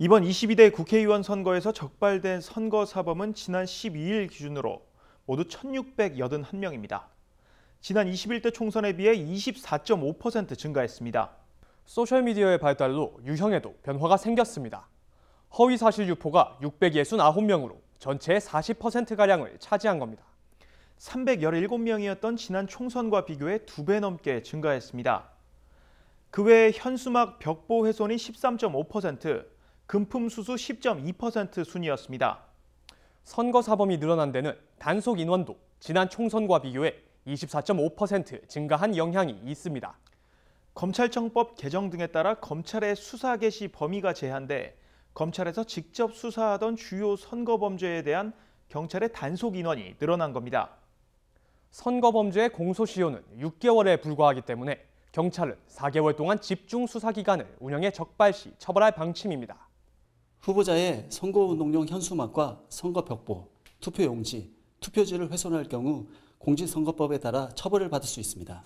이번 22대 국회의원 선거에서 적발된 선거사범은 지난 12일 기준으로 모두 1,681명입니다. 지난 21대 총선에 비해 24.5% 증가했습니다. 소셜미디어의 발달로 유형에도 변화가 생겼습니다. 허위사실 유포가 669명으로 전체의 40%가량을 차지한 겁니다. 317명이었던 지난 총선과 비교해 두 배 넘게 증가했습니다. 그 외에 현수막 벽보 훼손이 13.5%, 금품수수 10.2% 순이었습니다. 선거 사범이 늘어난 데는 단속 인원도 지난 총선과 비교해 24.5% 증가한 영향이 있습니다. 검찰청법 개정 등에 따라 검찰의 수사 개시 범위가 제한돼 검찰에서 직접 수사하던 주요 선거 범죄에 대한 경찰의 단속 인원이 늘어난 겁니다. 선거 범죄의 공소시효는 6개월에 불과하기 때문에 경찰은 4개월 동안 집중 수사 기간을 운영에 적발시 처벌할 방침입니다. 후보자의 선거운동용 현수막과 선거벽보, 투표용지, 투표지를 훼손할 경우 공직선거법에 따라 처벌을 받을 수 있습니다.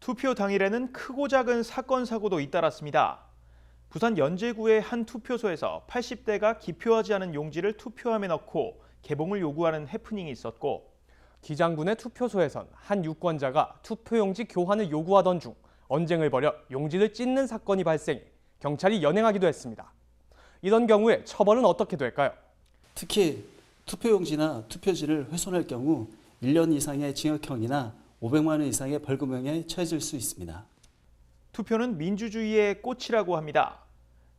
투표 당일에는 크고 작은 사건 사고도 잇따랐습니다. 부산 연제구의 한 투표소에서 80대가 기표하지 않은 용지를 투표함에 넣고 개봉을 요구하는 해프닝이 있었고 기장군의 투표소에선 한 유권자가 투표용지 교환을 요구하던 중 언쟁을 벌여 용지를 찢는 사건이 발생 경찰이 연행하기도 했습니다. 이런 경우에 처벌은 어떻게 될까요? 특히 투표용지나 투표지를 훼손할 경우 1년 이상의 징역형이나 500만 원 이상의 벌금형에 처해질 수 있습니다. 투표는 민주주의의 꽃이라고 합니다.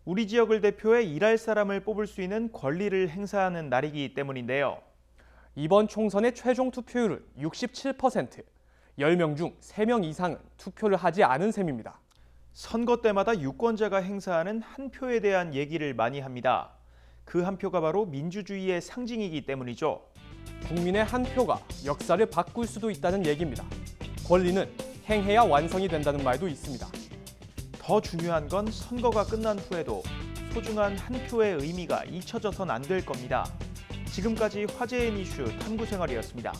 우리 지역을 대표해 일할 사람을 뽑을 수 있는 권리를 행사하는 날이기 때문인데요. 이번 총선의 최종 투표율은 67%, 10명 중 3명 이상은 투표를 하지 않은 셈입니다. 선거 때마다 유권자가 행사하는 한 표에 대한 얘기를 많이 합니다. 그 한 표가 바로 민주주의의 상징이기 때문이죠. 국민의 한 표가 역사를 바꿀 수도 있다는 얘기입니다. 권리는 행해야 완성이 된다는 말도 있습니다. 더 중요한 건 선거가 끝난 후에도 소중한 한 표의 의미가 잊혀져선 안 될 겁니다. 지금까지 화제인 이슈 탐구생활이었습니다.